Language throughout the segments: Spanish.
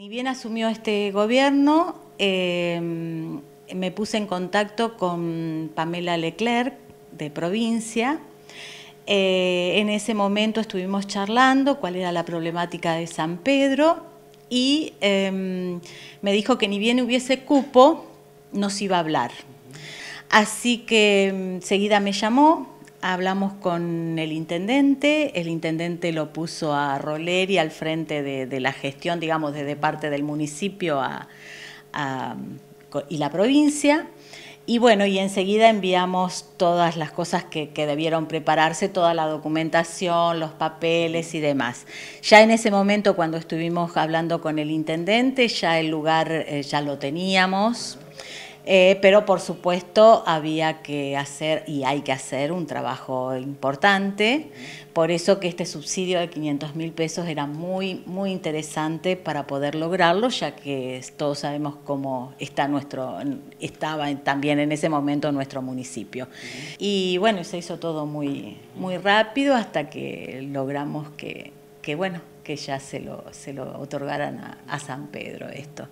Ni bien asumió este gobierno, em, me puse en contacto con Pamela Leclerc de provincia. Eh, en ese momento estuvimos charlando cuál era la problemática de San Pedro y em, me dijo que ni bien hubiese cupo, nos iba a hablar. Así que em, seguida me llamó, Hablamos con el intendente, el intendente lo puso a y al frente de, de, la gestión, digamos, desde parte del municipio a, y la provincia. Y bueno, y enseguida enviamos todas las cosas que, que, debieron prepararse, toda la documentación, los papeles y demás. Ya en ese momento, cuando estuvimos hablando con el intendente, ya el lugar eh, ya lo teníamos. Eh, pero por supuesto había que hacer y hay que hacer un trabajo importante, por eso que este subsidio de 500 mil pesos era muy, muy interesante para poder lograrlo, ya que todos sabemos cómo está nuestro, estaba también en ese momento nuestro municipio. Y bueno, se hizo todo muy, muy rápido hasta que logramos que, que bueno, que ya se lo, se lo otorgaran a, San Pedro esto.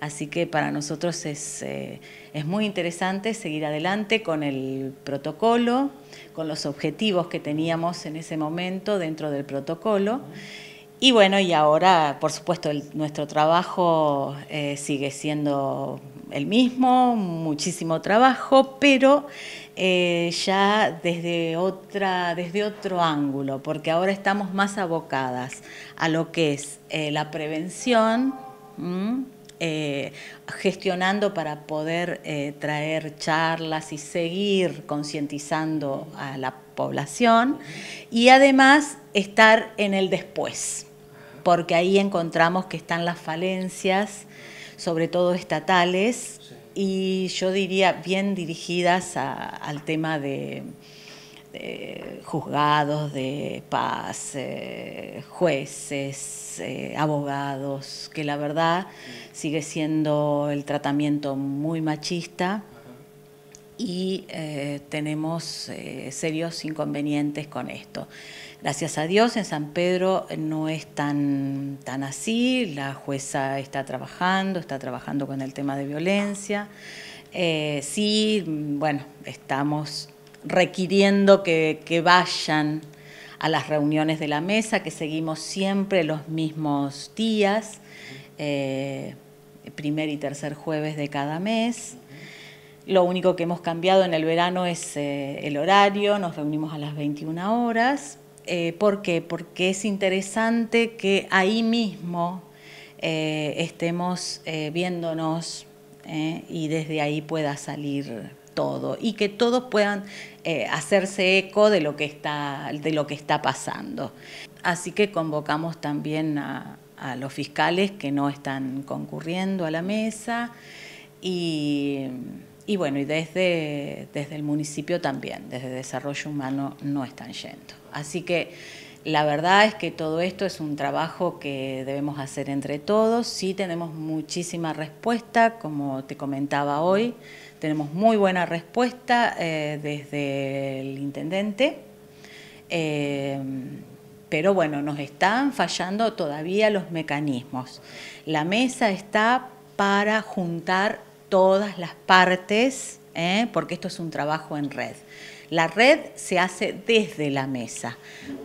Así que para nosotros es, eh, es muy interesante seguir adelante con el protocolo, con los objetivos que teníamos en ese momento dentro del protocolo. Y bueno, y ahora, por supuesto, nuestro trabajo eh, sigue siendo el mismo, muchísimo trabajo, pero eh, ya desde, desde otro ángulo, porque ahora estamos más abocadas a lo que es eh, la prevención, gestionando para poder traer charlas y seguir concientizando a la población y además estar en el después porque ahí encontramos que están las falencias, sobre todo estatales, y yo diría bien dirigidas al tema de, juzgados, de paz, eh, jueces, eh, abogados, que la verdad sigue siendo el tratamiento muy machista y eh, tenemos eh, serios inconvenientes con esto. Gracias a Dios en San Pedro no es tan, tan así, la jueza está trabajando, está trabajando con el tema de violencia. Eh, sí, bueno, estamos requiriendo que, vayan a las reuniones de la mesa, que seguimos siempre los mismos días, primer y tercer jueves de cada mes. Lo único que hemos cambiado en el verano es eh, el horario, nos reunimos a las 21 horas. Eh, ¿Por qué? Porque es interesante que ahí mismo eh, estemos viéndonos y desde ahí pueda salir todo y que todos puedan hacerse eco de lo, que está, de lo que está pasando. Así que convocamos también a, a los fiscales que no están concurriendo a la mesa y y bueno, y desde, desde el municipio también, desde Desarrollo Humano no están yendo. Así que la verdad es que todo esto es un trabajo que debemos hacer entre todos. Sí tenemos muchísima respuesta, como te comentaba hoy, tenemos muy buena respuesta eh, desde el intendente. Eh, pero bueno, nos están fallando todavía los mecanismos. La mesa está para juntar todas las partes, ¿eh? porque esto es un trabajo en red. La red se hace desde la mesa,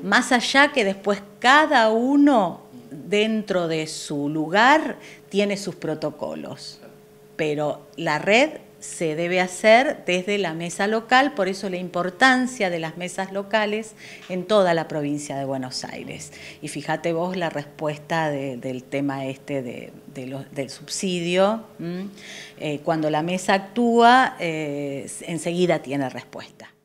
más allá que después cada uno dentro de su lugar tiene sus protocolos, pero la red se debe hacer desde la mesa local, por eso la importancia de las mesas locales en toda la provincia de Buenos Aires. Y fíjate vos la respuesta del tema este de, del subsidio, eh, cuando la mesa actúa, eh, enseguida tiene respuesta.